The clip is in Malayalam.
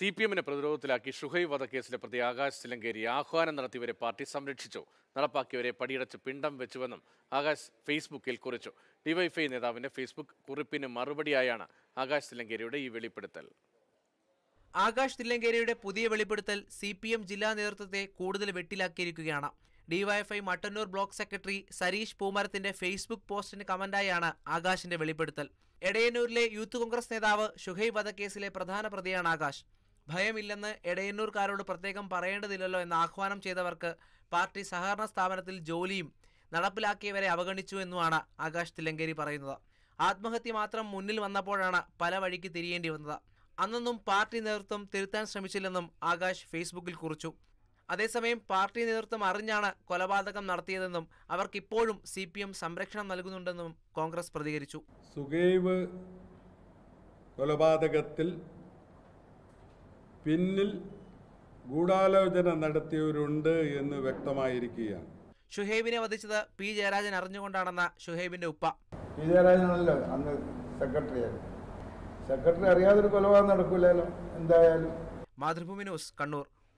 സി പി എമ്മിനെ പ്രതിരോധത്തിലാക്കി ഷുഹൈ വധക്കേസിലെ പ്രതി ആകാശ് ചിലങ്കേരി ആഹ്വാനം നടത്തിയവരെ പാർട്ടി സംരക്ഷിച്ചു നടപ്പാക്കിയവരെ പടിയടച്ച് പിണ്ടം വെച്ചുവെന്നും ആകാശ് ഫേസ്ബുക്കിൽ കുറിച്ചു ഡിവൈഫൈ നേതാവിന്റെ ഫേസ്ബുക്ക് കുറിപ്പിന് മറുപടിയായാണ് ആകാശ് സിലങ്കേരിയുടെ ഈ വെളിപ്പെടുത്തൽ ആകാശ് തില്ലങ്കേരിയുടെ പുതിയ വെളിപ്പെടുത്തൽ സി പി എം ജില്ലാ നേതൃത്വത്തെ കൂടുതൽ വെട്ടിലാക്കിയിരിക്കുകയാണ് DYFI Mattannur block secretary Sareesh പൂമരത്തിന്റെ ഫേസ്ബുക്ക് പോസ്റ്റിന് കമന്റായാണ് ആകാശിന്റെ വെളിപ്പെടുത്തൽ എടയന്നൂരിലെ യൂത്ത് കോൺഗ്രസ് നേതാവ് ഷുഹൈബ് വധക്കേസിലെ പ്രധാന പ്രതിയാണ് ആകാശ് ഭയമില്ലെന്ന് എടയന്നൂർക്കാരോട് പ്രത്യേകം പറയേണ്ടതില്ലല്ലോ എന്ന് ആഹ്വാനം ചെയ്തവർക്ക് പാർട്ടി സഹകരണ സ്ഥാപനത്തിൽ ജോലിയും നടപ്പിലാക്കിയവരെ അവഗണിച്ചു എന്നുമാണ് ആകാശ് തിലങ്കേരി പറയുന്നത് ആത്മഹത്യ മാത്രം മുന്നിൽ വന്നപ്പോഴാണ് പല വഴിക്ക് തിരിയേണ്ടി വന്നത് അന്നൊന്നും പാർട്ടി നേതൃത്വം തിരുത്താൻ ശ്രമിച്ചില്ലെന്നും ആകാശ് ഫേസ്ബുക്കിൽ കുറിച്ചു അതേസമയം പാർട്ടി നേതൃത്വം അറിഞ്ഞാണ് കൊലപാതകം നടത്തിയതെന്നും അവർക്കിപ്പോഴും സി പി എം സംരക്ഷണം നൽകുന്നുണ്ടെന്നും കോൺഗ്രസ് പ്രതികരിച്ചു സുഗൈവ് കൊലപാതകത്തിൽ പിന്നിൽ ഗൂഢാലോചന നടത്തിയവരുണ്ട് എന്ന് വ്യക്തമായിരിക്കുകയാണ് ഷുഹൈബിനെ വധിച്ചത് പി ജയരാജൻ അറിഞ്ഞുകൊണ്ടാണെന്ന ഷുഹൈബിന്റെ ഉപ്പ പി ജയരാജനാണല്ലോ അന്ന് സെക്രട്ടറി സെക്രട്ടറി അറിയാതൊരു കൊലപാതകം നടക്കില്ലല്ലോ എന്തായാലും മാതൃഭൂമി ന്യൂസ് കണ്ണൂർ